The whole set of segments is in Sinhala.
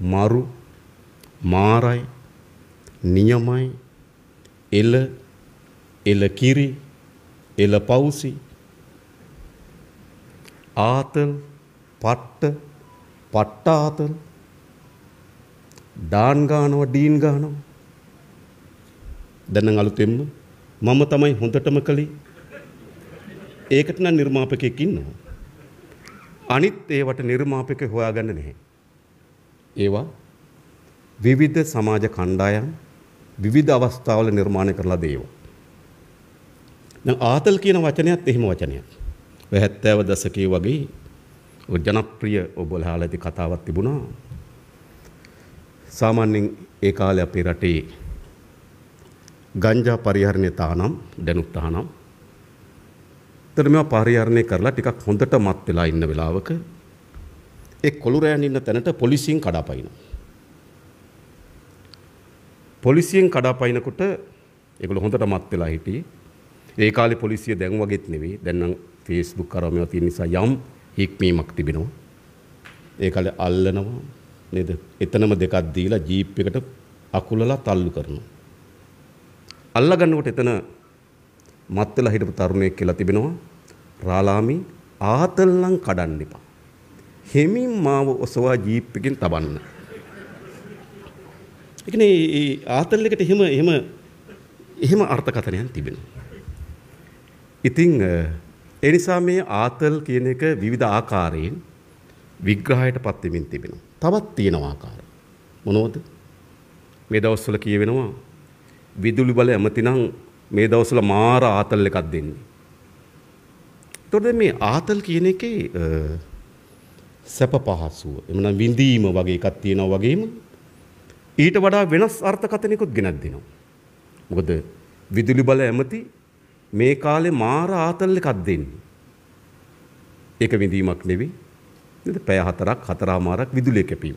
මරු මාරයි නියමයි එල එල කිරි එල පෞසි ආතල් පට්ට පට්ට ආතල් ඩාන් ගානවා ඩීන් ගානවා දැන් නම් අලුතෙන්ම මම තමයි හොඳටම කළේ ඒකට නම් නිර්මාපකයෙක් ඉන්නවා අනිත් ඒවට නිර්මාපක හොයාගන්න නැහැ ඒවා විවිධ සමාජ කණ්ඩායම් විවිධ අවස්ථාවල නිර්මාණය කරලා දේවා. දැන් ආතල් කියන වචනයත් එහෙම වචනයක්. ඔය 70 දශකයේ වගේ ජනප්‍රිය ඔබලා ඇති කතාවක් තිබුණා. සාමාන්‍යයෙන් ඒ කාලේ අපේ රටේ ගංජා පරිහරණය තහනම් දැනුත් තහනම්. ඊට මේවා පරිහරණය කරලා ටිකක් හොඳට මත් වෙලා ඉන්න වෙලාවක ඒ කොළුරෑන් ඉන්න තැනට පොලිසියෙන් කඩාපයින්න. පොලිසියෙන් කඩාපයින්නකොට ඒගොල්ලෝ හොඳට මත් වෙලා හිටියේ. ඒ කාලේ පොලිසිය දැන් වගේත් නෙවෙයි. දැන් නම් Facebook කරාම තියෙන නිසා යම් හික්මීමක් තිබෙනවා. ඒ කාලේ අල්ලනවා නේද? එතනම දෙකක් දීලා ජීප් එකට අකුලලා තල්ලු කරනවා. අල්ලගන්නකොට එතන මත් වෙලා හිටපු තරුණයෙක් කියලා තිබෙනවා. රාලාමි ආතල්ලම් කඩන්න එපා. හෙමින් මාව ඔසවා ජීප් එකෙන් තබන්න. ඒ කියන්නේ ඒ ආතල් එකට එහෙම එහෙම එහෙම අර්ථකථනයක් තිබෙනවා. ඉතින් ඒ නිසා මේ ආතල් කියන එක විවිධ ආකාරයෙන් විග්‍රහයට පත් වෙමින් තිබෙනවා. තවත් තියෙනවා ආකාර. මොනවද? මේ දවස්වල කියවෙනවා විදුලි බල ඇමතිනම් මේ දවස්වල මාර ආතල් එකක් දෙන්නේ. එතකොට මේ ආතල් කියන එකේ සැප පහසුව එමනම් විඳීම වගේ එකක් තියෙනවා වගේම ඊට වඩා වෙනස් අර්ථකථනයකුත් ගෙනත් දෙනවා. මොකද විදුලි බල ඇමති මේ කාලේ මාර ආතල් එකක් දෙන්නේ. ඒක විඳීමක් නෙවෙයි. නේද? පැය හතරක් හතරමාරක් විදුලිය කැපීම.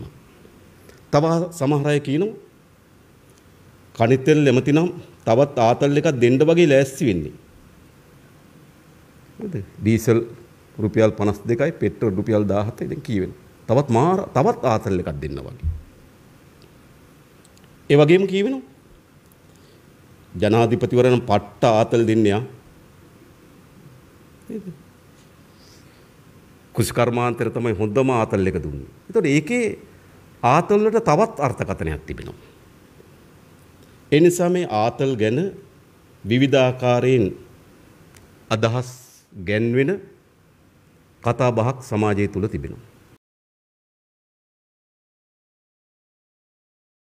තව සමහර අය කියනවා කණිතෙල් ඇමතිනම් තවත් ආතල් එකක් දෙන්න වගේ ලෑස්ති වෙන්නේ. නේද? ඩීසල් රුපියල් 52යි පෙට්‍රල් රුපියල් 17 ඉතින් කීවෙන. තවත් මාර තවත් ආතල් එකක් දෙන්න වගේ. ඒ වගේම කීවෙනවා. ජනාධිපතිවරණ පට්ට ආතල් දෙන්න යා. නේද? කුසිකර්මාන්තර තමයි හොඳම ආතල් එක දුන්නේ. ඒතකොට ඒකේ ආතල් වලට තවත් අර්ථකථනයක් තිබෙනවා. ඒ නිසා මේ ආතල් ගැන විවිධාකාරයෙන් අදහස් ගැන්වෙන කතා බහක් සමාජය තුළ තිබෙනවා.